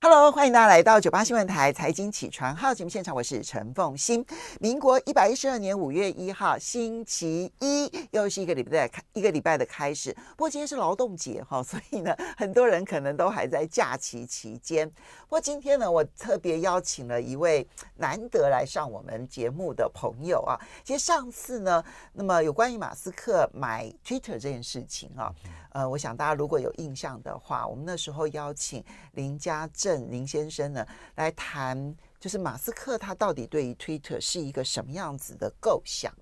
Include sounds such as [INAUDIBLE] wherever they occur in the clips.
Hello，欢迎大家来到九八新闻台财经起床号节目现场，我是陈凤欣。民国一百一十二年五月一号，星期一，又是一个礼拜的开，一个礼拜的开始。不过今天是劳动节哈，[LAUGHS] 所以呢，很多人可能都还在假期期间。不过今天呢，我特别邀请了一位难得来上我们节目的朋友啊。其实上次呢，那么有关于马斯克买 Twitter 这件事情啊，呃，我想大家如果有印象的话，我们那时候邀请林家正。林先生呢，来谈就是马斯克他到底对于 Twitter 是一个什么样子的构想？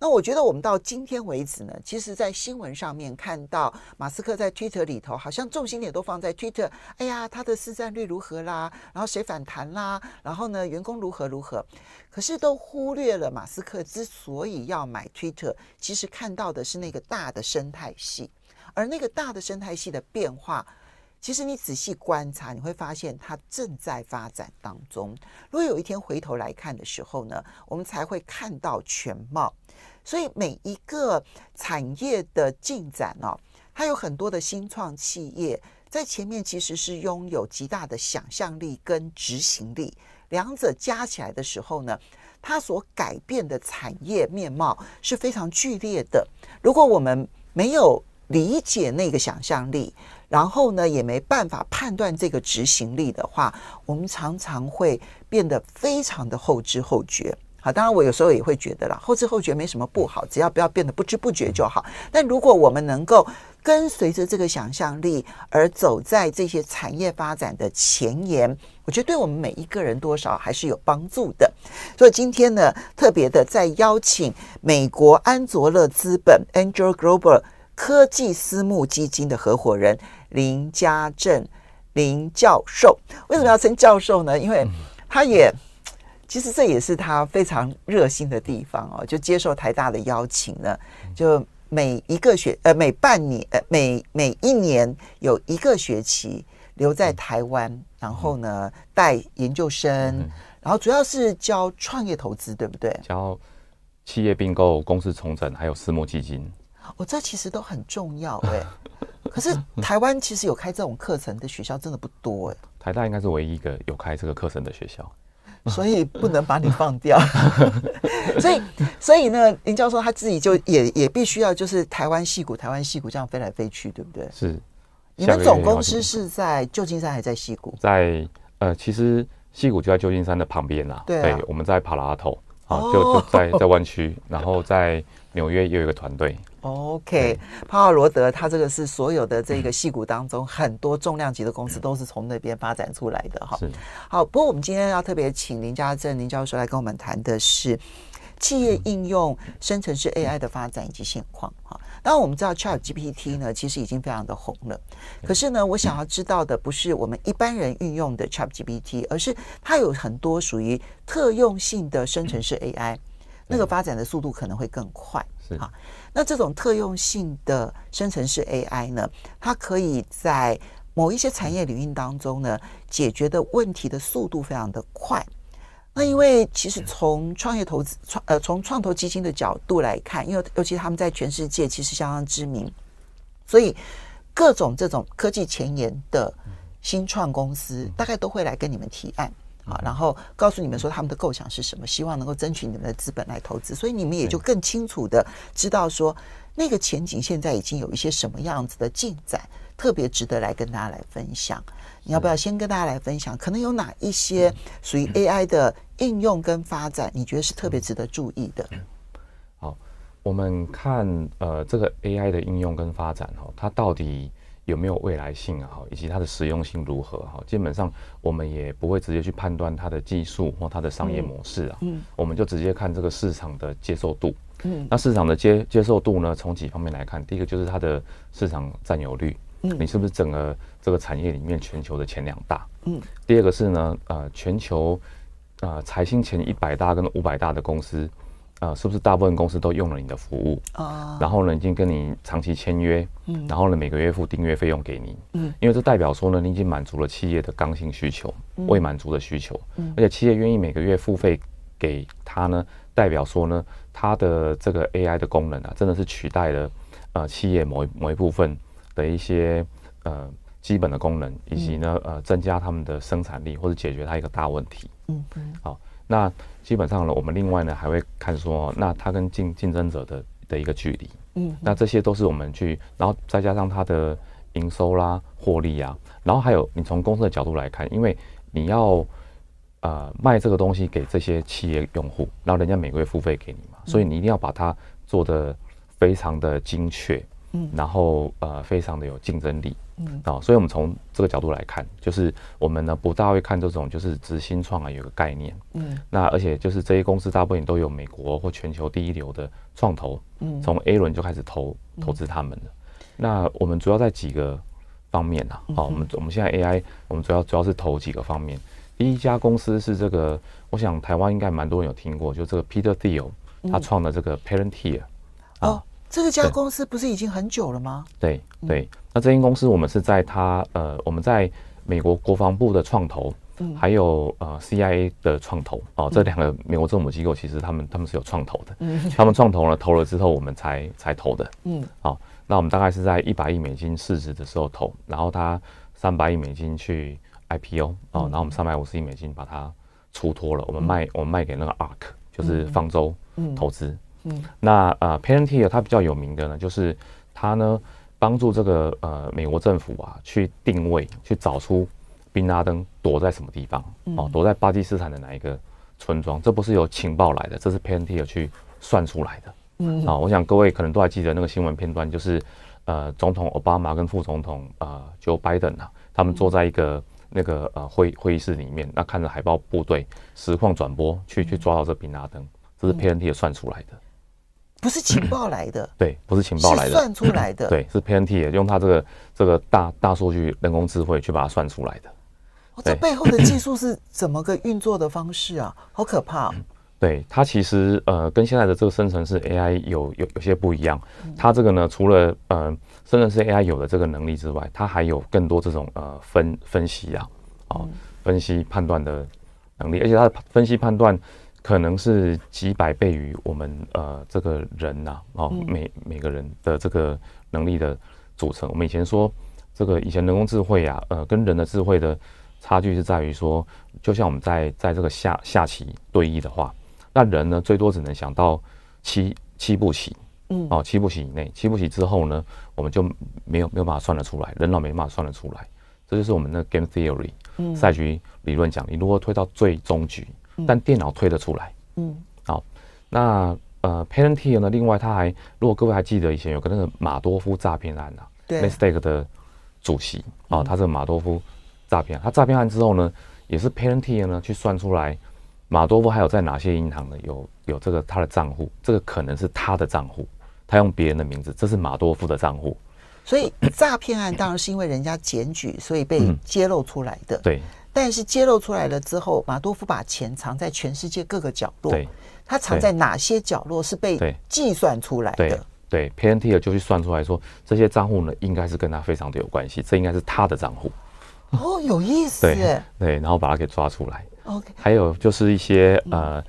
那我觉得我们到今天为止呢，其实在新闻上面看到马斯克在 Twitter 里头，好像重心点都放在 Twitter。哎呀，他的市占率如何啦？然后谁反弹啦？然后呢，员工如何如何？可是都忽略了马斯克之所以要买 Twitter，其实看到的是那个大的生态系，而那个大的生态系的变化。其实你仔细观察，你会发现它正在发展当中。如果有一天回头来看的时候呢，我们才会看到全貌。所以每一个产业的进展哦，它有很多的新创企业在前面，其实是拥有极大的想象力跟执行力，两者加起来的时候呢，它所改变的产业面貌是非常剧烈的。如果我们没有理解那个想象力，然后呢，也没办法判断这个执行力的话，我们常常会变得非常的后知后觉。好，当然我有时候也会觉得啦，后知后觉没什么不好，只要不要变得不知不觉就好。但如果我们能够跟随着这个想象力而走在这些产业发展的前沿，我觉得对我们每一个人多少还是有帮助的。所以今天呢，特别的在邀请美国安卓乐资本 a n g e l Global。科技私募基金的合伙人林家正林教授，为什么要称教授呢？因为他也其实这也是他非常热心的地方哦。就接受台大的邀请呢，就每一个学呃每半年呃每每一年有一个学期留在台湾，然后呢带研究生，然后主要是教创业投资，对不对？教企业并购、公司重整，还有私募基金。我这其实都很重要哎，[LAUGHS] 可是台湾其实有开这种课程的学校真的不多哎。[LAUGHS] 台大应该是唯一一个有开这个课程的学校，所以不能把你放掉。[LAUGHS] 所以，所以呢，林教授他自己就也也必须要就是台湾戏谷，台湾戏谷这样飞来飞去，对不对？是。你们总公司是在旧金山还是在西谷？在呃，其实戏谷就在旧金山的旁边啦。对，我们在帕拉头啊，就就在在湾区，然后在。纽约又有一个团队，OK，帕罗罗德，他这个是所有的这个戏股当中很多重量级的公司都是从那边发展出来的哈。好，不过我们今天要特别请林家正林教授来跟我们谈的是企业应用生成式 AI 的发展以及现况哈。当然我们知道 ChatGPT 呢其实已经非常的红了，可是呢我想要知道的不是我们一般人运用的 ChatGPT，而是它有很多属于特用性的生成式 AI。这个发展的速度可能会更快，是哈。那这种特用性的生成式 AI 呢，它可以在某一些产业领域当中呢，解决的问题的速度非常的快。那因为其实从创业投资创呃从创投基金的角度来看，因为尤其他们在全世界其实相当知名，所以各种这种科技前沿的新创公司大概都会来跟你们提案。啊，然后告诉你们说他们的构想是什么，希望能够争取你们的资本来投资，所以你们也就更清楚的知道说那个前景现在已经有一些什么样子的进展，特别值得来跟大家来分享。你要不要先跟大家来分享？可能有哪一些属于 AI 的应用跟发展，你觉得是特别值得注意的？好，我们看呃这个 AI 的应用跟发展哈，它到底。有没有未来性啊？以及它的实用性如何？哈，基本上我们也不会直接去判断它的技术或它的商业模式啊。嗯，我们就直接看这个市场的接受度。嗯，那市场的接接受度呢？从几方面来看，第一个就是它的市场占有率，你是不是整个这个产业里面全球的前两大？嗯，第二个是呢，呃，全球呃财星前一百大跟五百大的公司。呃，是不是大部分公司都用了你的服务哦，然后呢，已经跟你长期签约，嗯，然后呢，每个月付订阅费用给你，嗯，因为这代表说呢，你已经满足了企业的刚性需求，未满足的需求，嗯，而且企业愿意每个月付费给他呢，代表说呢，他的这个 AI 的功能啊，真的是取代了呃企业某一某一部分的一些呃基本的功能，以及呢呃增加他们的生产力或者解决他一个大问题，嗯嗯，好。那基本上呢，我们另外呢还会看说，那它跟竞竞争者的的一个距离，嗯，那这些都是我们去，然后再加上它的营收啦、获利啊，然后还有你从公司的角度来看，因为你要呃卖这个东西给这些企业用户，然后人家每个月付费给你嘛，所以你一定要把它做的非常的精确。嗯，然后呃，非常的有竞争力，嗯，啊，所以我们从这个角度来看，就是我们呢不大会看这种就是直新创啊，有个概念，嗯，那而且就是这些公司大部分都有美国或全球第一流的创投，嗯，从 A 轮就开始投投资他们了。那我们主要在几个方面啊，好，我们我们现在 AI，我们主要主要是投几个方面，第一家公司是这个，我想台湾应该蛮多人有听过，就这个 Peter Thiel 他创的这个 Parenteer，哦。这家公司不是已经很久了吗？对对，那这间公司我们是在它呃，我们在美国国防部的创投，还有呃 CIA 的创投哦，这两个美国政府机构其实他们他们是有创投的，[LAUGHS] 他们创投了，投了之后我们才才投的，嗯，好，那我们大概是在一百亿美金市值的时候投，然后他三百亿美金去 IPO 哦，然后我们三百五十亿美金把它出脱了，我们卖我们卖给那个 Ark 就是方舟投资。嗯，那呃 p e n t i e r 他比较有名的呢，就是他呢帮助这个呃美国政府啊去定位，去找出宾拉登躲在什么地方哦，躲在巴基斯坦的哪一个村庄？这不是由情报来的，这是 p e n t i e r 去算出来的。嗯，好，我想各位可能都还记得那个新闻片段，就是呃总统奥巴马跟副总统啊 Joe Biden 啊，他们坐在一个那个呃会会议室里面，那看着海豹部队实况转播去去抓到这宾拉登，这是 p e n t i e 算出来的。不是情报来的，对，不是情报来的，算出来的，对，是 PNT 用它这个这个大大数据、人工智慧去把它算出来的。哦、这背后的技术是怎么个运作的方式啊？好可怕！对它其实呃，跟现在的这个生成式 AI 有有有些不一样。它这个呢，除了呃生成式 AI 有的这个能力之外，它还有更多这种呃分分析啊，啊分析判断的能力，而且它的分析判断。可能是几百倍于我们呃这个人呐，哦，每每个人的这个能力的组成。我们以前说这个以前人工智慧啊，呃，跟人的智慧的差距是在于说，就像我们在在这个下下棋对弈的话，那人呢最多只能想到七七步棋，嗯，哦，七步棋以内，七步棋之后呢，我们就没有没有办法算得出来，人脑没办法算得出来。这就是我们的 game theory 赛局理论讲，你如何推到最终局。但电脑推得出来，嗯，好，那呃，Parenteer 呢？另外，他还如果各位还记得以前有个那个马多夫诈骗案啊，Mistake 的主席啊，他是马多夫诈骗，他诈骗案之后呢，也是 Parenteer 呢去算出来，马多夫还有在哪些银行呢有有这个他的账户，这个可能是他的账户，他用别人的名字，这是马多夫的账户，所以诈骗案当然是因为人家检举，所以被揭露出来的，对。但是揭露出来了之后，马多夫把钱藏在全世界各个角落。他藏在哪些角落是被计算出来的？对，Pentti 就去算出来说，这些账户呢，应该是跟他非常的有关系，这应该是他的账户。哦，有意思。对对，然后把他给抓出来。OK。还有就是一些呃，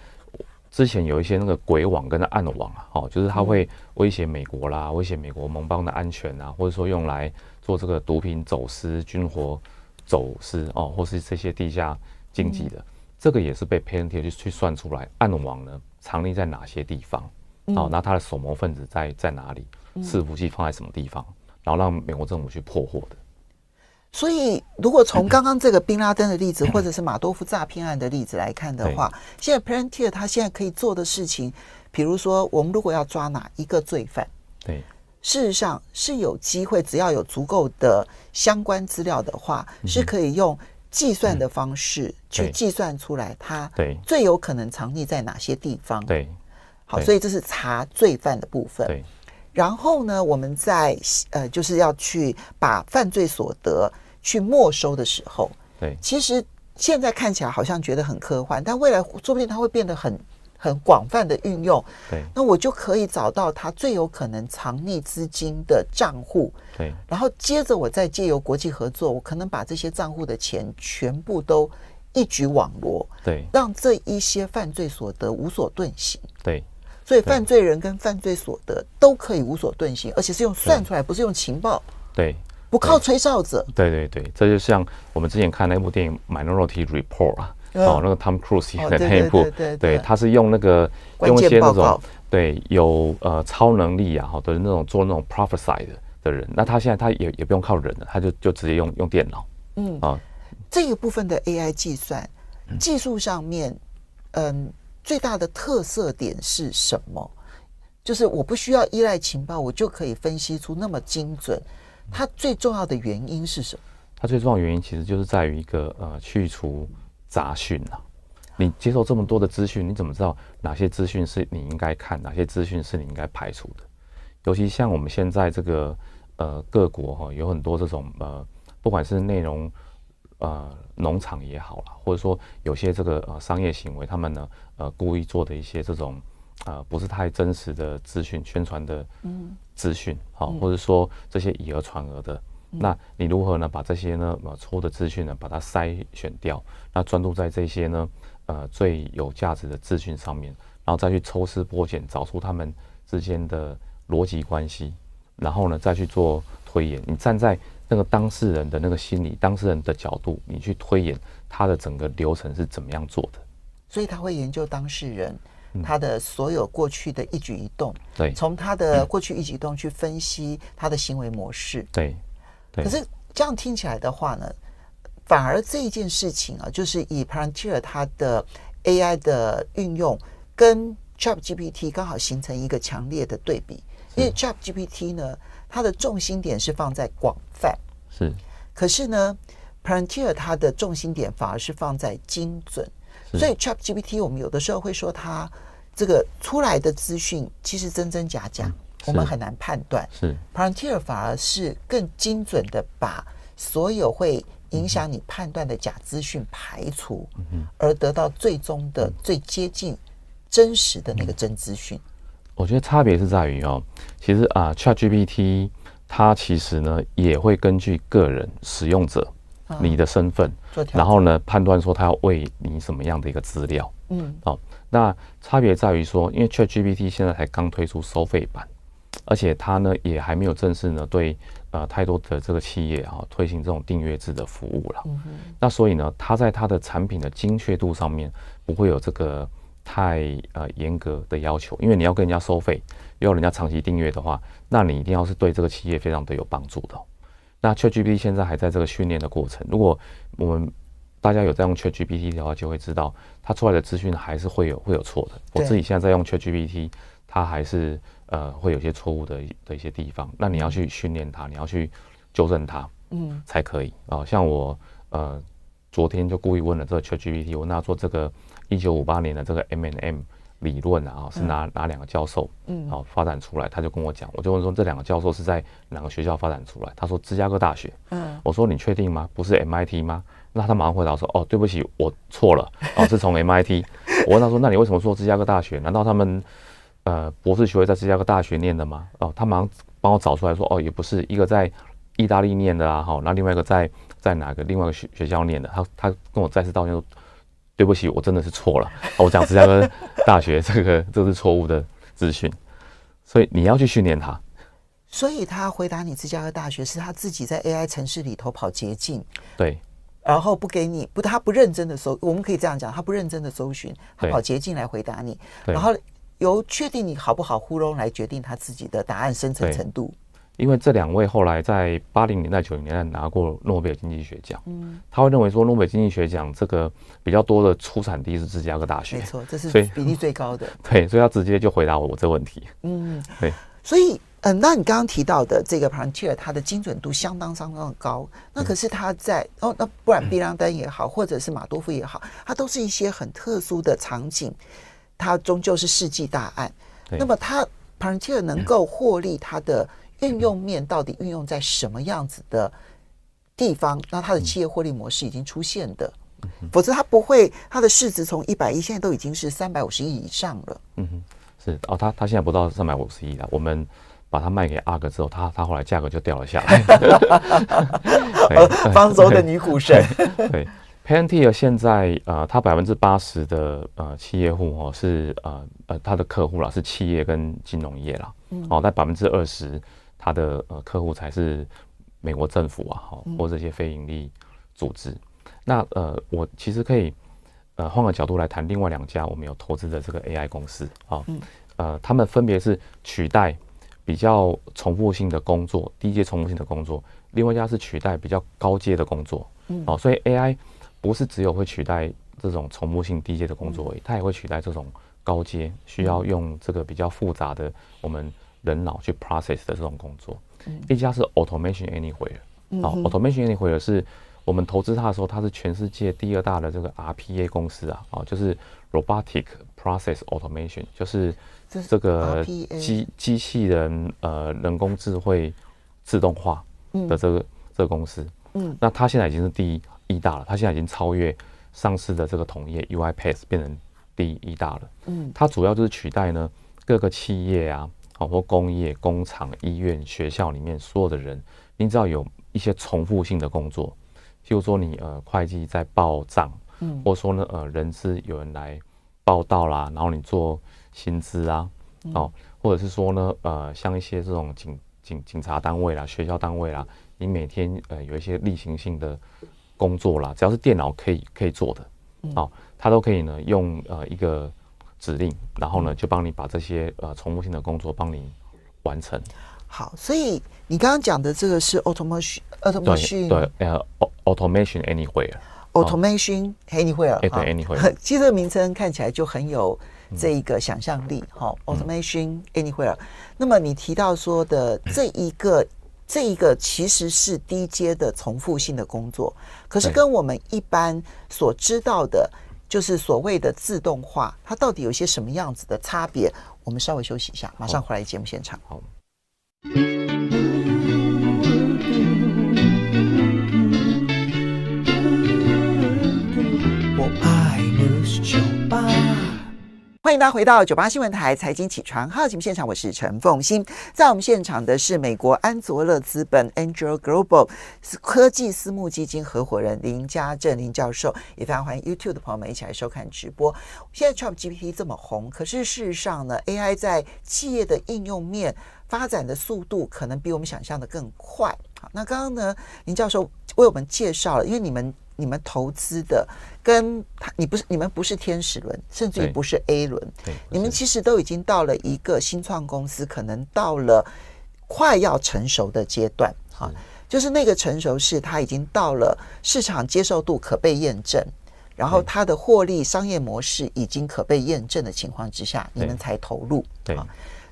之前有一些那个鬼网跟暗网啊，哦，就是他会威胁美国啦，威胁美国盟邦的安全啊，或者说用来做这个毒品走私、军火。走私哦，或是这些地下经济的，这个也是被 Plantier 去去算出来，暗网呢藏匿在哪些地方？哦，那他的首谋分子在在哪里？伺服器放在什么地方？然后让美国政府去破获的。所以，如果从刚刚这个宾拉登的例子，[CLEARS THROAT] 或者是马多夫诈骗案的例子来看的话，现在 Plantier 他现在可以做的事情，比如说，我们如果要抓哪一个罪犯？对。事实上是有机会，只要有足够的相关资料的话，是可以用计算的方式去计算出来，它对最有可能藏匿在哪些地方。对，好，所以这是查罪犯的部分。对，然后呢，我们在呃，就是要去把犯罪所得去没收的时候，对，其实现在看起来好像觉得很科幻，但未来说不定它会变得很。很广泛的运用，对，那我就可以找到他最有可能藏匿资金的账户，对，然后接着我再借由国际合作，我可能把这些账户的钱全部都一举网罗，对，让这一些犯罪所得无所遁形，对，所以犯罪人跟犯罪所得都可以无所遁形，而且是用算出来，不是用情报，对，不靠吹哨者，对对对，这就像我们之前看那部电影《Minority Report》啊。哦，那个 Tom Cruise 的那一部，对，他是用那个用一些那种对有呃超能力啊，好的那种做那种 prophesy 的的人，那他现在他也也不用靠人了，他就就直接用用电脑。嗯，啊，这一部分的 AI 计算技术上面，嗯，最大的特色点是什么？就是我不需要依赖情报，我就可以分析出那么精准。它最重要的原因是什么？它最重要的原因其实就是在于一个呃去除。杂讯呐，你接受这么多的资讯，你怎么知道哪些资讯是你应该看，哪些资讯是你应该排除的？尤其像我们现在这个呃各国哈，有很多这种呃，不管是内容呃农场也好啦，或者说有些这个呃商业行为，他们呢呃故意做的一些这种呃不是太真实的资讯宣传的资讯，好，或者说这些以讹传讹的。那你如何呢？把这些呢呃错的资讯呢，把它筛选掉，那专注在这些呢呃最有价值的资讯上面，然后再去抽丝剥茧，找出他们之间的逻辑关系，然后呢再去做推演。你站在那个当事人的那个心理、当事人的角度，你去推演他的整个流程是怎么样做的。所以他会研究当事人他的所有过去的一举一动，对，从他的过去一举一动去分析他的行为模式，对。可是这样听起来的话呢，反而这一件事情啊，就是以 p a r a n t e r 它的 AI 的运用跟 ChatGPT 刚好形成一个强烈的对比，因为 ChatGPT 呢，它的重心点是放在广泛，是。可是呢 p a r a n t e r 它的重心点反而是放在精准，所以 ChatGPT 我们有的时候会说它这个出来的资讯其实真真假假。我们很难判断，是 p r o m t t e r 反而是更精准的把所有会影响你判断的假资讯排除，而得到最终的最接近真实的那个真资讯。我觉得差别是在于哦，其实啊，ChatGPT 它其实呢也会根据个人使用者你的身份，然后呢判断说它要为你什么样的一个资料。嗯，哦，那差别在于说，因为 ChatGPT 现在才刚推出收费版。而且它呢也还没有正式呢对呃太多的这个企业哈推行这种订阅制的服务了，那所以呢它在它的产品的精确度上面不会有这个太呃严格的要求，因为你要跟人家收费，要人家长期订阅的话，那你一定要是对这个企业非常的有帮助的。那 ChatGPT 现在还在这个训练的过程，如果我们大家有在用 ChatGPT 的话，就会知道它出来的资讯还是会有会有错的。我自己现在在用 ChatGPT，它还是。呃，会有些错误的的一些地方，那你要去训练它，你要去纠正它，嗯，才可以啊。像我呃，昨天就故意问了这个 ChatGPT，我问他做这个一九五八年的这个 M n M 理论啊，是哪哪两个教授嗯，好发展出来？他就跟我讲，我就问说这两个教授是在哪个学校发展出来？他说芝加哥大学。嗯，我说你确定吗？不是 MIT 吗？那他马上回答说，哦，对不起，我错了啊，是从 MIT。我问他说，那你为什么说芝加哥大学？难道他们？呃，博士学位在芝加哥大学念的嘛？哦，他马上帮我找出来说，哦，也不是一个在意大利念的啊，哈，那另外一个在在哪个另外一个学学校念的？他他跟我再次道歉说，对不起，我真的是错了。我讲芝加哥大学这个 [LAUGHS] 这是错误的资讯，所以你要去训练他。所以他回答你芝加哥大学是他自己在 AI 城市里头跑捷径。对。然后不给你不他不认真的搜，我们可以这样讲，他不认真的搜寻，他跑捷径来回答你，然后。由确定你好不好糊弄来决定他自己的答案生成程度。因为这两位后来在八零年代、九零年代拿过诺贝尔经济学奖，他会认为说诺贝尔经济学奖这个比较多的出产地是芝加哥大学，没错，这是比例最高的。对，所以他直接就回答我这问题。嗯，对。所以，嗯，那你刚刚提到的这个 p r a n t e r 它的精准度相当相当的高。那可是他在哦，那不然毕拉丹也好，或者是马多夫也好，它都是一些很特殊的场景。它终究是世纪大案。那么，它庞然切尔能够获利，它的运用面到底运用在什么样子的地方？那它的企业获利模式已经出现的，否则它不会，它的市值从一百亿现在都已经是三百五十亿以上了。嗯哼，是哦，它它现在不到三百五十亿了。我们把它卖给阿哥之后，它它后来价格就掉了下来。[LAUGHS] 方舟的女股神。Paynter 现在呃，他百分之八十的呃企业户哦是呃呃他的客户啦，是企业跟金融业啦，哦，但百分之二十他的呃客户才是美国政府啊，哈，或这些非盈利组织。那呃，我其实可以呃换个角度来谈另外两家我们有投资的这个 AI 公司啊，呃，他们分别是取代比较重复性的工作，低阶重复性的工作；另外一家是取代比较高阶的工作，哦，所以 AI。不是只有会取代这种重复性低阶的工作，它也会取代这种高阶需要用这个比较复杂的我们人脑去 process 的这种工作。一家是 Automation Anywhere，啊，Automation Anywhere 是我们投资它的时候，它是全世界第二大的这个 RPA 公司啊，啊，就是 Robotic Process Automation，就是这个机机器人呃人工智能自动化的这个这个公司，嗯，那它现在已经是第一。一大了，它现在已经超越上市的这个同业 U I P a S，变成第一大了。嗯，它主要就是取代呢各个企业啊，好或工业工厂、医院、学校里面所有的人，你知道有一些重复性的工作，譬如说你呃会计在报账，嗯，或者说呢呃人资有人来报到啦，然后你做薪资啊，哦，或者是说呢呃像一些这种警警警察单位啦、学校单位啦，你每天呃有一些例行性的。工作啦，只要是电脑可以可以做的，好，它都可以呢，用呃一个指令，然后呢就帮你把这些呃重复性的工作帮你完成。好，所以你刚刚讲的这个是 automation，automation 对呃 automation anywhere，automation anywhere，anywhere。[LAUGHS] 其实名称看起来就很有这一个想象力，哦。a u t o m a t i o n anywhere。那么你提到说的这一个。这一个其实是低阶的重复性的工作，可是跟我们一般所知道的，就是所谓的自动化，它到底有些什么样子的差别？我们稍微休息一下，马上回来节目现场。好。欢迎大家回到九八新闻台财经起床号节目现场，我是陈凤欣。在我们现场的是美国安卓乐资本 （Angel Global） 科技私募基金合伙人林家正林教授，也非常欢迎 YouTube 的朋友们一起来收看直播。现在 ChatGPT 这么红，可是事实上呢，AI 在企业的应用面发展的速度可能比我们想象的更快。好，那刚刚呢，林教授为我们介绍了，因为你们。你们投资的跟他，你不是你们不是天使轮，甚至于不是 A 轮，对，你们其实都已经到了一个新创公司，可能到了快要成熟的阶段，哈，就是那个成熟是它已经到了市场接受度可被验证，然后它的获利商业模式已经可被验证的情况之下，你们才投入，对，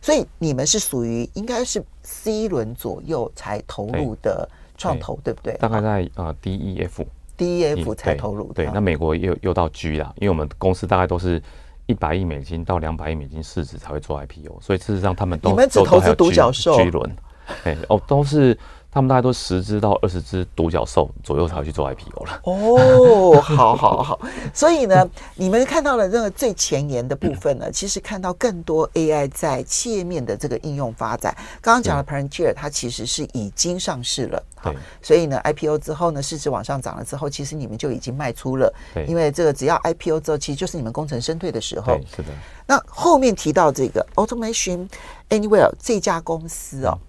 所以你们是属于应该是 C 轮左右才投入的创投，对不对？大概在啊 DEF。DEF 才投入，对，那美国又又到 G 啦，因为我们公司大概都是一百亿美金到两百亿美金市值才会做 IPO，所以事实上他们都你们只投资独角兽 G 轮，哎，哦，都是。他们大概都十只到二十只独角兽左右才会去做 IPO 了。哦，好，好，好。[LAUGHS] 所以呢，你们看到了这个最前沿的部分呢，其实看到更多 AI 在切面的这个应用发展。刚刚讲了 p a r e n i e a r 它其实是已经上市了。对。所以呢，IPO 之后呢，市值往上涨了之后，其实你们就已经卖出了。因为这个只要 IPO 之后，其实就是你们功成身退的时候。对。是的。那后面提到这个 Automation Anywhere 这家公司哦，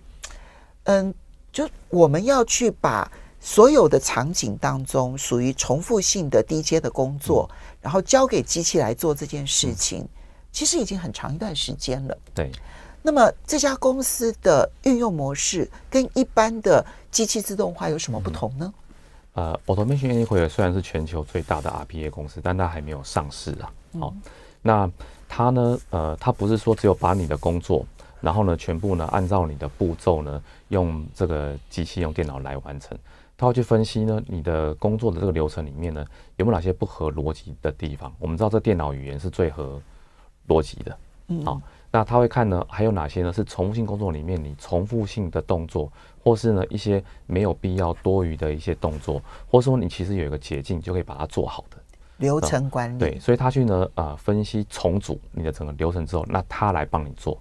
嗯。就我们要去把所有的场景当中属于重复性的低阶的工作，然后交给机器来做这件事情，其实已经很长一段时间了。对。那么这家公司的运用模式跟一般的机器自动化有什么不同呢？呃，Automation Anywhere 虽然是全球最大的 RPA 公司，但它还没有上市啊。好，那它呢？呃，它不是说只有把你的工作。然后呢，全部呢按照你的步骤呢，用这个机器、用电脑来完成。他会去分析呢，你的工作的这个流程里面呢，有没有哪些不合逻辑的地方？我们知道，这电脑语言是最合逻辑的。嗯。好，那他会看呢，还有哪些呢是重复性工作里面你重复性的动作，或是呢一些没有必要、多余的一些动作，或者说你其实有一个捷径就可以把它做好的流程管理。对，所以他去呢，呃，分析重组你的整个流程之后，那他来帮你做。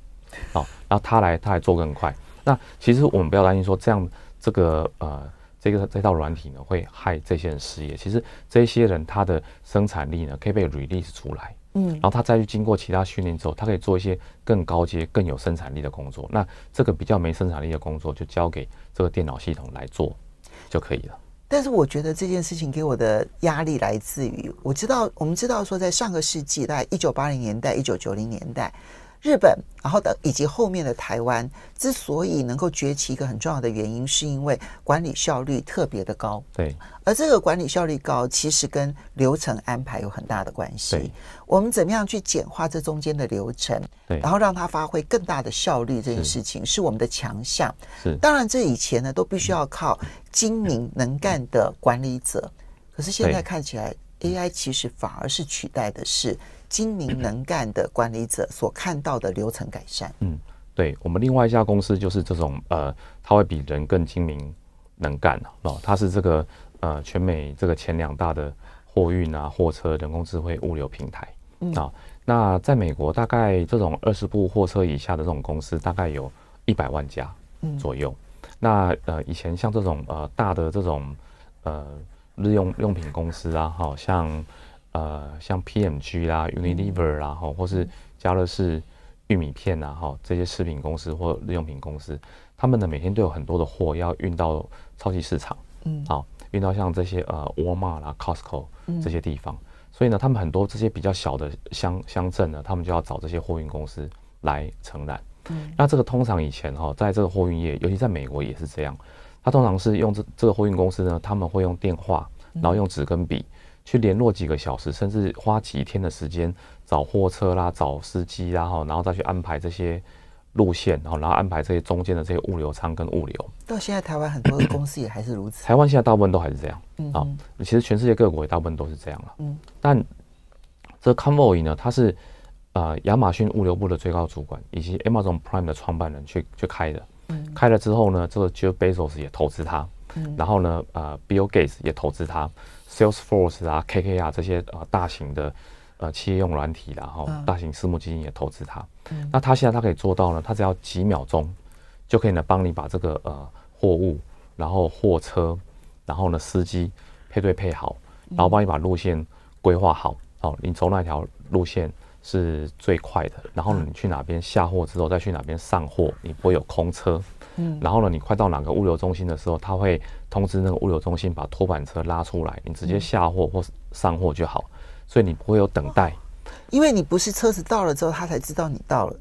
好，然后他来，他来做更快。那其实我们不要担心说这样这个呃这个这套软体呢会害这些人失业。其实这些人他的生产力呢可以被 release 出来，嗯，然后他再去经过其他训练之后，他可以做一些更高阶、更有生产力的工作。那这个比较没生产力的工作就交给这个电脑系统来做就可以了。但是我觉得这件事情给我的压力来自于我知道，我们知道说在上个世纪，在一九八零年代、一九九零年代。日本，然后等以及后面的台湾，之所以能够崛起，一个很重要的原因，是因为管理效率特别的高。对，而这个管理效率高，其实跟流程安排有很大的关系。我们怎么样去简化这中间的流程，对，然后让它发挥更大的效率，这件事情是我们的强项。是，当然这以前呢，都必须要靠精明能干的管理者，可是现在看起来，AI 其实反而是取代的是。精明能干的管理者所看到的流程改善，嗯，对我们另外一家公司就是这种，呃，它会比人更精明能干哦，它是这个呃全美这个前两大的货运啊货车人工智慧物流平台，啊，那在美国大概这种二十部货车以下的这种公司大概有一百万家左右，那呃以前像这种呃大的这种呃日用用品公司啊，好像。呃，像 P&G m 啦、Unilever 啦，哈，或是家乐氏玉米片啦，哈，这些食品公司或日用品公司，他们的每天都有很多的货要运到超级市场，嗯，好，运到像这些呃沃尔玛啦、Costco 这些地方，所以呢，他们很多这些比较小的乡乡镇呢，他们就要找这些货运公司来承揽。嗯，那这个通常以前哈，在这个货运业，尤其在美国也是这样，他通常是用这这个货运公司呢，他们会用电话，然后用纸跟笔。去联络几个小时，甚至花几天的时间找货车啦、找司机啦，后然后再去安排这些路线，然后然后安排这些中间的这些物流仓跟物流。到现在，台湾很多公司也还是如此。台湾现在大部分都还是这样，啊，其实全世界各国也大部分都是这样了。嗯，但这康 c o n v o 呢，他是呃亚马逊物流部的最高主管，以及 Amazon Prime 的创办人去去开的。嗯，开了之后呢，这个 Jeff Bezos 也投资他，嗯，然后呢，呃，Bill Gates 也投资他。Salesforce 啊，KK 啊，这些呃大型的呃企业用软体，然后大型私募基金也投资它。那它现在它可以做到呢，它只要几秒钟就可以呢帮你把这个呃货物，然后货车，然后呢司机配对配好，然后帮你把路线规划好。哦，你走哪条路线是最快的？然后你去哪边下货之后再去哪边上货，你不会有空车。嗯，然后呢？你快到哪个物流中心的时候，他会通知那个物流中心把拖板车拉出来，你直接下货或上货就好。所以你不会有等待，因为你不是车子到了之后他才知道你到了，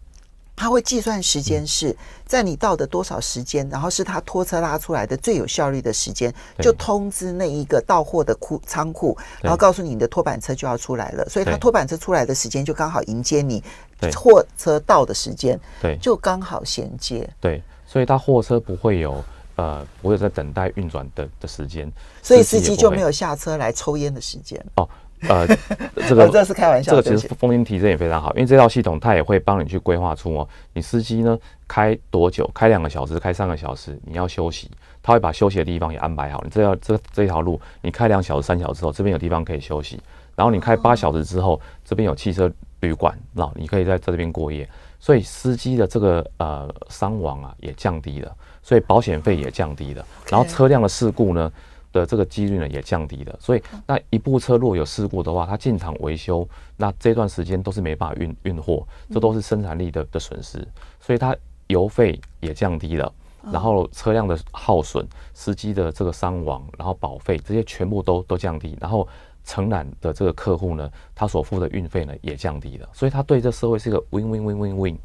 他会计算时间是在你到的多少时间，然后是他拖车拉出来的最有效率的时间，就通知那一个到货的库仓库，然后告诉你的拖板车就要出来了。所以他拖板车出来的时间就刚好迎接你货车到的时间，对，就刚好衔接，对。所以它货车不会有，呃，不会有在等待运转的的时间，所以司机就没有下车来抽烟的时间哦。呃，[LAUGHS] 这个这是开玩笑，这个其实风险提升也非常好，因为这套系统它也会帮你去规划出哦，你司机呢开多久？开两个小时，开三个小时，你要休息，他会把休息的地方也安排好。你这条这 [LAUGHS] 这条路，你开两小时、三小时之后，这边有地方可以休息，然后你开八小时之后，这边有汽车。旅馆，那你可以在这这边过夜，所以司机的这个呃伤亡啊也降低了，所以保险费也降低了，然后车辆的事故呢的这个几率呢也降低了，所以那一部车若有事故的话，它进场维修，那这段时间都是没办法运运货，这都是生产力的的损失，所以它油费也降低了，然后车辆的耗损、司机的这个伤亡、然后保费这些全部都都降低，然后。承揽的这个客户呢，他所付的运费呢也降低了，所以他对这社会是一个 win win win win win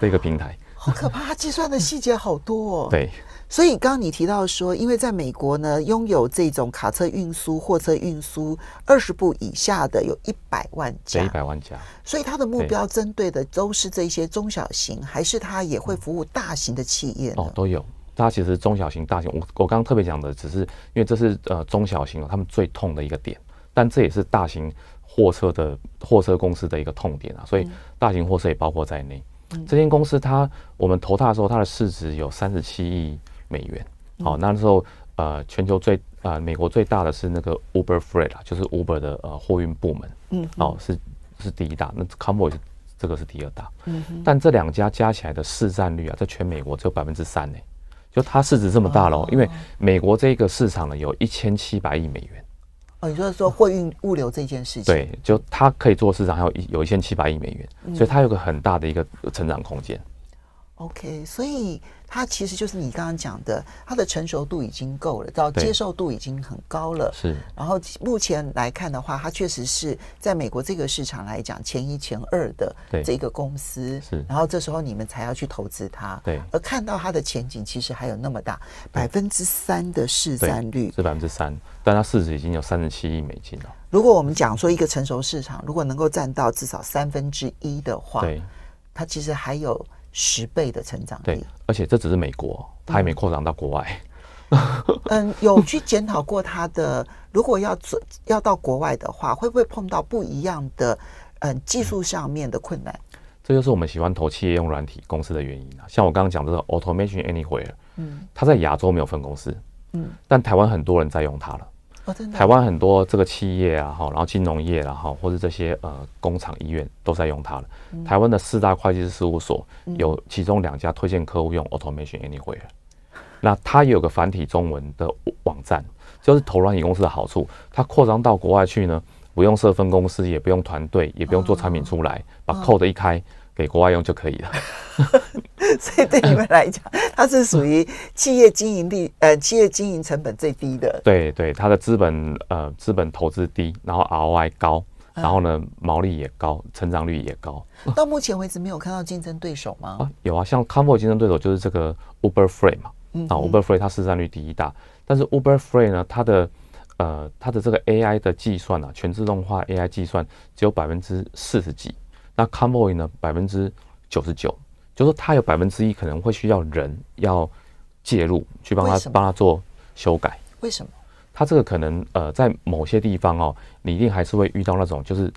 的一个平台。好可怕，他计算的细节好多哦。[LAUGHS] 对，所以刚刚你提到说，因为在美国呢，拥有这种卡车运输、货车运输二十部以下的有一百万家，一百万家，所以他的目标针对的都是这些中小型，还是他也会服务大型的企业？哦，都有。它其实中小型、大型，我我刚刚特别讲的，只是因为这是呃中小型他们最痛的一个点，但这也是大型货车的货车公司的一个痛点啊，所以大型货车也包括在内。这间公司它我们投它的时候，它的市值有三十七亿美元。好，那时候呃全球最呃美国最大的是那个 Uber Freight 啊，就是 Uber 的呃货运部门，嗯，哦是是第一大，那 c o m b o 这个是第二大，嗯，但这两家加起来的市占率啊，在全美国只有百分之三呢。就它市值这么大喽，因为美国这个市场呢，有一千七百亿美元。哦，你是说货运物流这件事情。对，就它可以做市场，还有一有一千七百亿美元，所以它有个很大的一个成长空间。OK，所以它其实就是你刚刚讲的，它的成熟度已经够了，到接受度已经很高了。是，然后目前来看的话，它确实是在美国这个市场来讲前一前二的这个公司。是，然后这时候你们才要去投资它。对，而看到它的前景其实还有那么大，百分之三的市占率是百分之三，但它市值已经有三十七亿美金了。如果我们讲说一个成熟市场，如果能够占到至少三分之一的话，对，它其实还有。十倍的成长对，而且这只是美国，它还没扩张到国外。[LAUGHS] 嗯，有去检讨过他的，如果要要到国外的话，会不会碰到不一样的嗯技术上面的困难？这就是我们喜欢投企业用软体公司的原因啊。像我刚刚讲这个 Automation Anywhere，嗯，他在亚洲没有分公司，嗯，但台湾很多人在用它了。台湾很多这个企业啊，哈，然后金融业，啊，哈，或者这些呃工厂、医院都在用它了。台湾的四大会计师事务所有其中两家推荐客户用 Automation Anywhere。那它有个繁体中文的网站，就是投软体公司的好处，它扩张到国外去呢，不用设分公司，也不用团队，也不用做产品出来，把 code 一开。给国外用就可以了，[LAUGHS] 所以对你们来讲，它是属于企业经营地，呃企业经营成本最低的。对对，它的资本呃资本投资低，然后 ROI 高，然后呢毛利也高，成长率也高。[LAUGHS] 到目前为止没有看到竞争对手吗？有啊，像 Comvo 竞争对手就是这个 Uber Free 嘛，啊 Uber Free 它市占率第一大，但是 Uber Free 呢它的呃它的这个 AI 的计算啊全自动化 AI 计算只有百分之四十几。那 Convoy 呢？百分之九十九，就是说它有百分之一可能会需要人要介入去帮他帮他做修改。为什么？它这个可能呃，在某些地方哦，你一定还是会遇到那种就是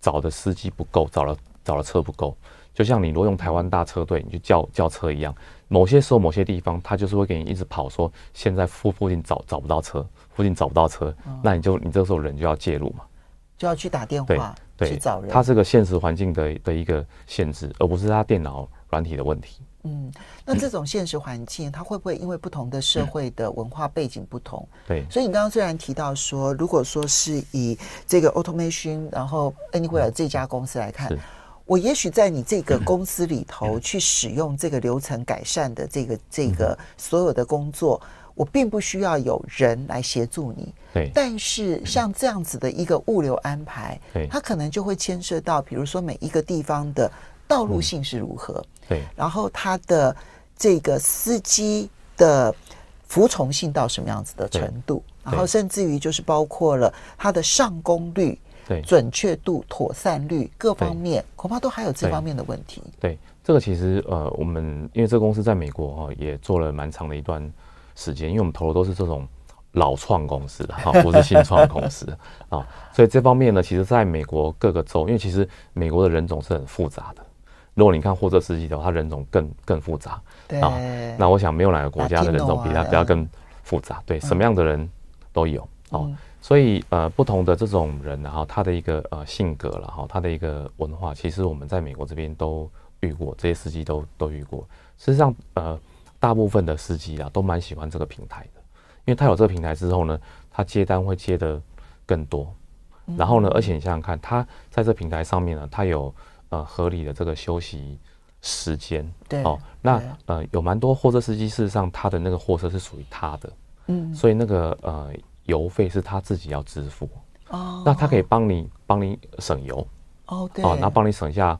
找的司机不够，找了找了车不够，就像你挪用台湾大车队，你去叫叫车一样。某些时候，某些地方，他就是会给你一直跑说，现在附附近找找不到车，附近找不到车，那你就你这时候人就要介入嘛，就要去打电话。去找人，它是个现实环境的的一个限制，而不是它电脑软体的问题。嗯，那这种现实环境，它会不会因为不同的社会的文化背景不同？对，所以你刚刚虽然提到说，如果说是以这个 automation，然后 h e r 尔这家公司来看，我也许在你这个 [CLEARS THROAT] 公司里头去使用这个流程改善的这个这个所有的工作。我并不需要有人来协助你，对。但是像这样子的一个物流安排，对，它可能就会牵涉到，比如说每一个地方的道路性是如何，对。然后它的这个司机的服从性到什么样子的程度，然后甚至于就是包括了它的上工率、对准确度、妥善率各方面，恐怕都还有这方面的问题。对这个，其实呃，我们因为这个公司在美国哈，也做了蛮长的一段。时间，因为我们投的都是这种老创公司的哈，不是新创公司 [LAUGHS] 啊，所以这方面呢，其实在美国各个州，因为其实美国的人种是很复杂的。如果你看货车司机的话，他人种更更复杂。啊。那我想没有哪个国家的人种比他比他更复杂。对，什么样的人都有哦。所以呃，不同的这种人然后他的一个呃性格了哈，他的一个文化，其实我们在美国这边都遇过，这些司机都都遇过。事实上呃。大部分的司机啊，都蛮喜欢这个平台的，因为他有这个平台之后呢，他接单会接的更多，然后呢，而且你想想看，他在这平台上面呢，他有呃合理的这个休息时间，对，哦，那呃有蛮多货车司机，事实上他的那个货车是属于他的，嗯，所以那个呃油费是他自己要支付，哦，那他可以帮你帮你省油，哦，对，哦，然后帮你省下。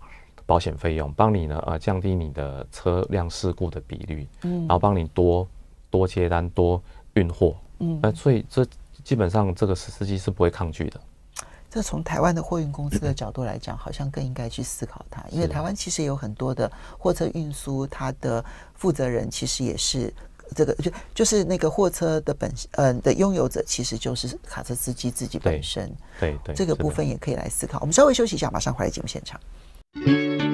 保险费用帮你呢，呃，降低你的车辆事故的比率，嗯，然后帮你多多接单、多运货，嗯，呃，所以这基本上这个司机是不会抗拒的。这从台湾的货运公司的角度来讲，好像更应该去思考它，因为台湾其实有很多的货车运输，它的负责人其实也是这个，就就是那个货车的本嗯的拥有者，其实就是卡车司机自己本身，对对，这个部分也可以来思考。我们稍微休息一下，马上回来节目现场。Thank you.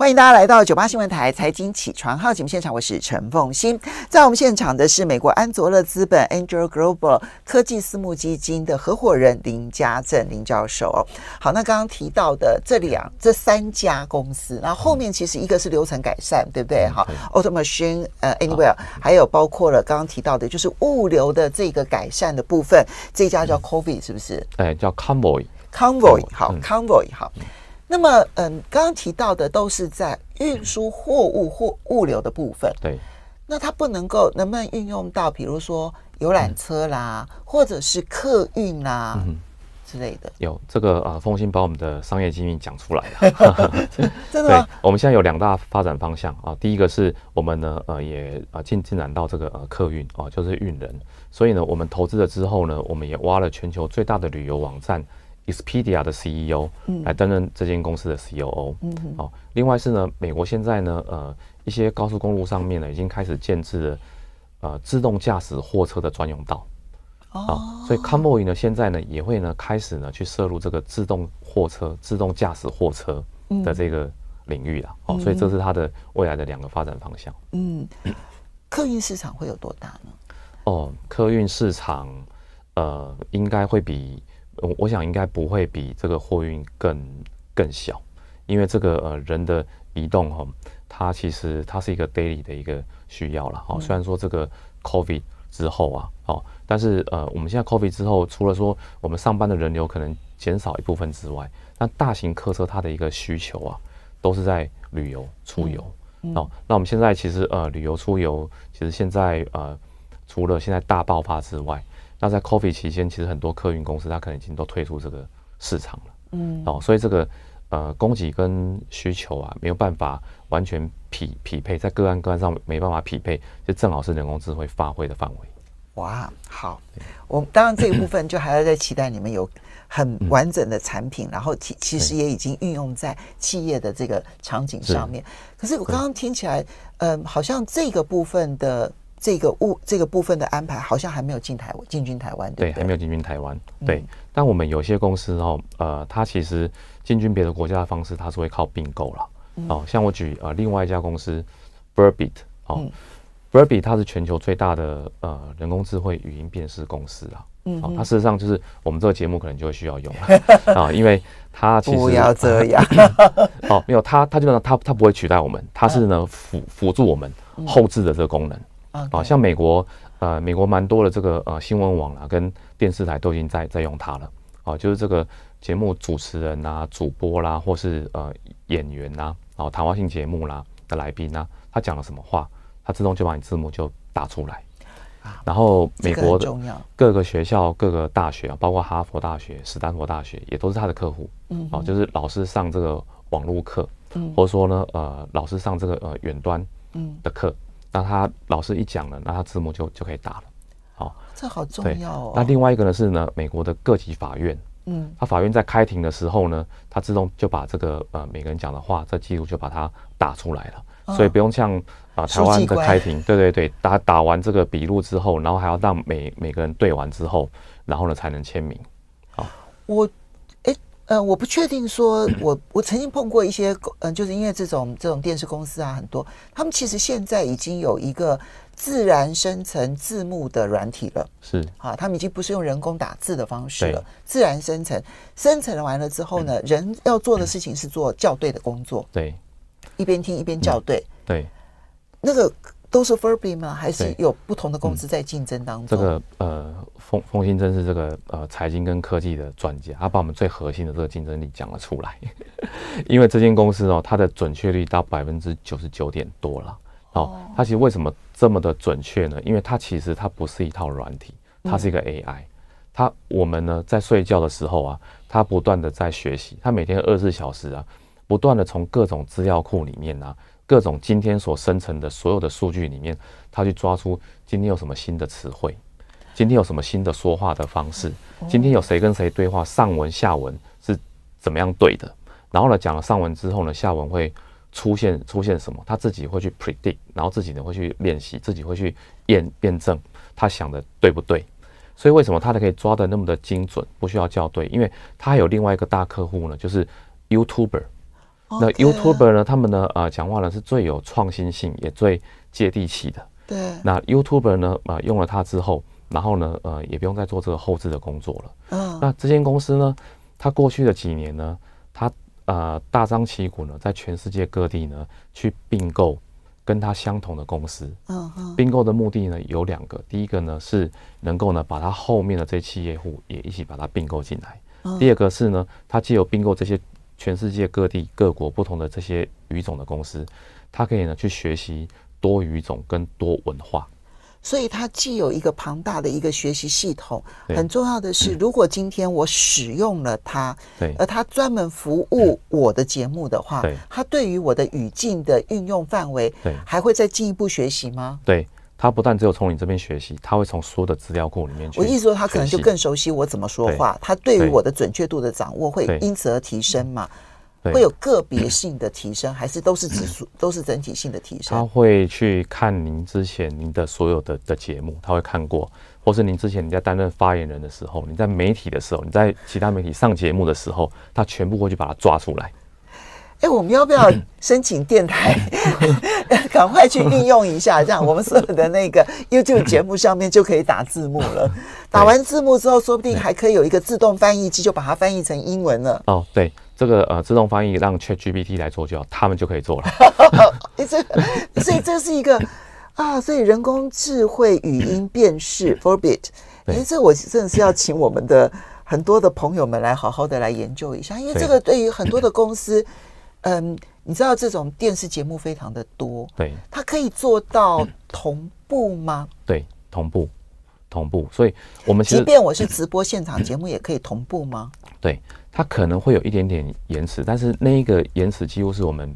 欢迎大家来到九八新闻台财经起床号节目现场，我是陈凤欣。在我们现场的是美国安卓乐资本 （Angel Global） 科技私募基金的合伙人林家正林教授。好，那刚刚提到的这两、这三家公司，那后面其实一个是流程改善，对不对？好，Automation，呃，Anywhere，还有包括了刚刚提到的，就是物流的这个改善的部分，这家叫 Convey，是不是？哎，叫 c o n v o y c o n v o y 好 c o n v o y 好。那么，嗯，刚刚提到的都是在运输货物、货物流的部分。对，那它不能够能不能运用到，比如说游览车啦，或者是客运啦之类的？有这个啊，风兴把我们的商业机密讲出来了，[LAUGHS] 真的吗？我们现在有两大发展方向啊，第一个是我们呢，呃，也啊进进展到这个呃客运啊，就是运人，所以呢，我们投资了之后呢，我们也挖了全球最大的旅游网站。Expedia 的 CEO 来担任这间公司的 CEO。嗯，哦，另外是呢，美国现在呢，呃，一些高速公路上面呢，已经开始建制呃自动驾驶货车的专用道。哦。所以 c o m b o i 呢，现在呢，也会呢开始呢去涉入这个自动货车、自动驾驶货车的这个领域了。哦。所以，这是它的未来的两个发展方向。嗯。[COUGHS] 客运市场会有多大呢？哦，客运市场，呃，应该会比。我我想应该不会比这个货运更更小，因为这个呃人的移动哈，它其实它是一个 daily 的一个需要了哦。虽然说这个 Covid 之后啊，哦，但是呃我们现在 Covid 之后，除了说我们上班的人流可能减少一部分之外，那大型客车它的一个需求啊，都是在旅游出游哦。那我们现在其实呃旅游出游，其实现在呃除了现在大爆发之外。那在 Coffee 期间，其实很多客运公司它可能已经都退出这个市场了，嗯，哦，所以这个呃，供给跟需求啊，没有办法完全匹匹配，在个案个案上没办法匹配，就正好是人工智慧发挥的范围。哇，好，我当然这一部分就还要再期待你们有很完整的产品，然后其其实也已经运用在企业的这个场景上面。可是我刚刚听起来，嗯，好像这个部分的。这个物这个部分的安排好像还没有进台进军台湾，对，还没有进军台湾。对，但我们有些公司哦，呃，它其实进军别的国家的方式，它是会靠并购了。哦，像我举呃另外一家公司 b u r b i t 哦 b u r b i t 它是全球最大的呃人工智慧语音辨识公司啊。嗯它事实上就是我们这个节目可能就会需要用了啊，[LAUGHS] 因为它其不要这样。[LAUGHS] 哦，没有，它它就它它不会取代我们，它是呢辅辅助我们后置的这个功能。啊，像美国，呃，美国蛮多的这个呃新闻网啦，跟电视台都已经在在用它了。哦，就是这个节目主持人啊、主播啦，或是呃演员呐，啊，后谈话性节目啦的来宾呐，他讲了什么话，他自动就把你字幕就打出来。然后美国的各个学校、各个大学，包括哈佛大学、斯坦福大学，也都是他的客户。嗯，哦，就是老师上这个网络课，或者说呢，呃，老师上这个呃远端嗯的课。那他老师一讲了，那他字幕就就可以打了，好，这好重要哦。那另外一个呢是呢，美国的各级法院，嗯，他法院在开庭的时候呢，他自动就把这个呃每个人讲的话这记录就把它打出来了，所以不用像啊台湾的开庭，对对对，打打完这个笔录之后，然后还要让每每个人对完之后，然后呢才能签名，好，我。嗯，我不确定说，我 [CLEARS THROAT] 我曾经碰过一些，嗯，就是因为这种这种电视公司啊，很多，他们其实现在已经有一个自然生成字幕的软体了，是啊，他们已经不是用人工打字的方式了，自然生成，生成完了之后呢，人要做的事情是做校对的工作，对，一边听一边校对，对，那个。都是 Furby 吗？还是有不同的公司在竞争当中？这个呃，风风新真是这个呃，财经跟科技的专家，他把我们最核心的这个竞争力讲了出来。[LAUGHS] 因为这间公司哦，它的准确率到百分之九十九点多了。哦。它其实为什么这么的准确呢？因为它其实它不是一套软体，它是一个 AI。它我们呢在睡觉的时候啊，它不断的在学习，它每天二十四小时啊，不断的从各种资料库里面啊，各种今天所生成的所有的数据里面，他去抓出今天有什么新的词汇，今天有什么新的说话的方式，今天有谁跟谁对话，上文下文是怎么样对的，然后呢，讲了上文之后呢，下文会出现出现什么，他自己会去 predict，然后自己呢会去练习，自己会去验验证他想的对不对。所以为什么他可以抓得那么的精准，不需要校对？因为他还有另外一个大客户呢，就是 YouTuber。那 YouTuber 呢？他们呢？呃，讲话呢是最有创新性，也最接地气的。对。那 YouTuber 呢？啊，用了它之后，然后呢？呃，也不用再做这个后置的工作了。嗯。那这间公司呢？它过去的几年呢？它呃大张旗鼓呢，在全世界各地呢去并购跟它相同的公司。嗯哼。并购的目的呢有两个，第一个呢是能够呢把它后面的这些企业户也一起把它并购进来。第二个是呢，它既有并购这些。全世界各地各国不同的这些语种的公司，它可以呢去学习多语种跟多文化，所以它既有一个庞大的一个学习系统。很重要的是，如果今天我使用了它，对，而它专门服务我的节目的话，对，它对于我的语境的运用范围，对，还会再进一步学习吗？对。他不但只有从你这边学习，他会从所有的资料库里面去。我意思说，他可能就更熟悉我怎么说话，他对于我的准确度的掌握会因此而提升嘛？会有个别性的提升，还是都是指数，[CLEARS THROAT] 都是整体性的提升？他会去看您之前您的所有的的节目，他会看过，或是您之前你在担任发言人的时候，你在媒体的时候，你在其他媒体上节目的时候，他全部会去把它抓出来。我们要不要申请电台？[LAUGHS] 赶快去运用一下，这样我们所有的那个 YouTube 节目上面就可以打字幕了。[LAUGHS] 打完字幕之后，说不定还可以有一个自动翻译机，就把它翻译成英文了。哦，对，这个呃，自动翻译让 ChatGPT 来做就，他们就可以做了。[LAUGHS] 这所以这是一个啊，所以人工智慧语音辨识 Forbit。哎，这我真的是要请我们的很多的朋友们来好好的来研究一下，因为这个对于很多的公司。嗯，你知道这种电视节目非常的多，对，它可以做到同步吗？对，同步，同步。所以我们即便我是直播现场节目，也可以同步吗？对，它可能会有一点点延迟，但是那一个延迟几乎是我们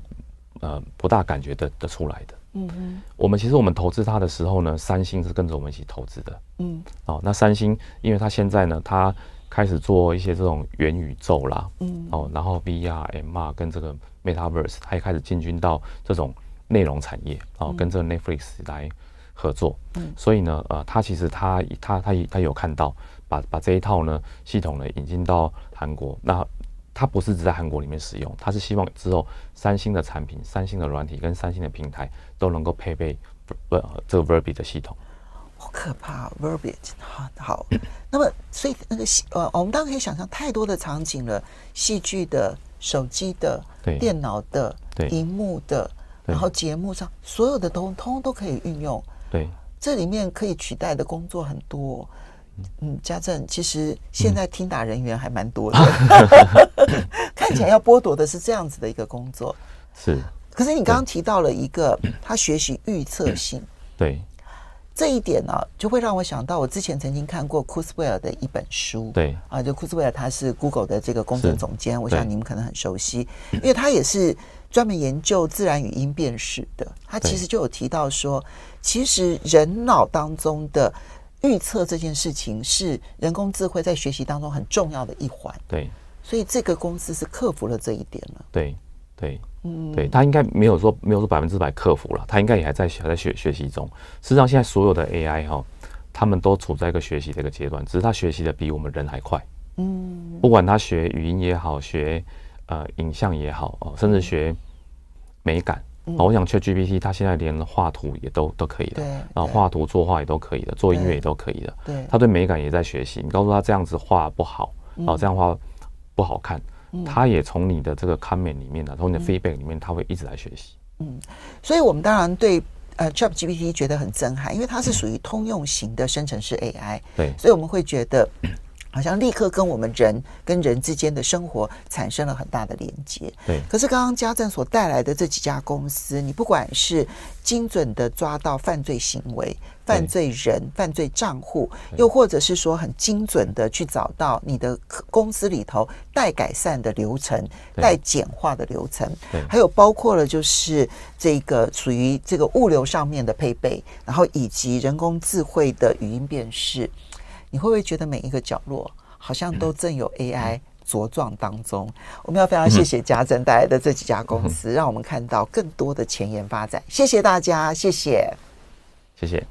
呃不大感觉的得出来的。嗯嗯。我们其实我们投资它的时候呢，三星是跟着我们一起投资的。嗯。哦，那三星，因为它现在呢，它开始做一些这种元宇宙啦，嗯，哦，然后 V R M R 跟这个。MetaVerse，他也开始进军到这种内容产业，啊，跟这个 Netflix 来合作。嗯，所以呢，呃，他其实他他他他有看到把把这一套呢系统呢引进到韩国。那他不是只在韩国里面使用，他是希望之后三星的产品、三星的软体跟三星的平台都能够配备呃这个 v e r b i 的系统。好可怕，verbiage 哈好，那么所以那个戏呃，我们当然可以想象太多的场景了，戏剧的、手机的、电脑的、荧幕的，然后节目上所有的都通都可以运用，对，这里面可以取代的工作很多，嗯，家政其实现在听打人员还蛮多的，[LAUGHS] 看起来要剥夺的是这样子的一个工作，是，可是你刚刚提到了一个他学习预测性，对。这一点呢，就会让我想到我之前曾经看过库斯维尔的一本书，对啊，就库斯维尔他是 Google 的这个工程总监，我想你们可能很熟悉，因为他也是专门研究自然语音辨识的，他其实就有提到说，其实人脑当中的预测这件事情是人工智慧在学习当中很重要的一环，对，所以这个公司是克服了这一点了，对。对，嗯，对他应该没有说没有说百分之百克服了，他应该也还在还在学学习中。事实上，现在所有的 AI 哈，他们都处在一个学习的一个阶段，只是他学习的比我们人还快。嗯，不管他学语音也好，学呃影像也好，哦，甚至学美感。哦，我想，GPT 他现在连画图也都都可以的，然后画图作画也都可以的，做音乐也都可以的。对，他对美感也在学习。你告诉他这样子画不好，啊、这样画不好看。他也从你的这个 comment 里面呢，从你的 feedback 里面，他会一直来学习。嗯，所以我们当然对呃 ChatGPT 觉得很震撼，因为它是属于通用型的生成式 AI。对，所以我们会觉得。好像立刻跟我们人跟人之间的生活产生了很大的连接。对。可是刚刚家政所带来的这几家公司，你不管是精准的抓到犯罪行为、犯罪人、犯罪账户，又或者是说很精准的去找到你的公司里头待改善的流程、待简化的流程，还有包括了就是这个属于这个物流上面的配备，然后以及人工智慧的语音辨识。你会不会觉得每一个角落好像都正有 AI 茁壮当中？我们要非常谢谢家政带来的这几家公司，让我们看到更多的前沿发展。谢谢大家，谢谢，谢谢。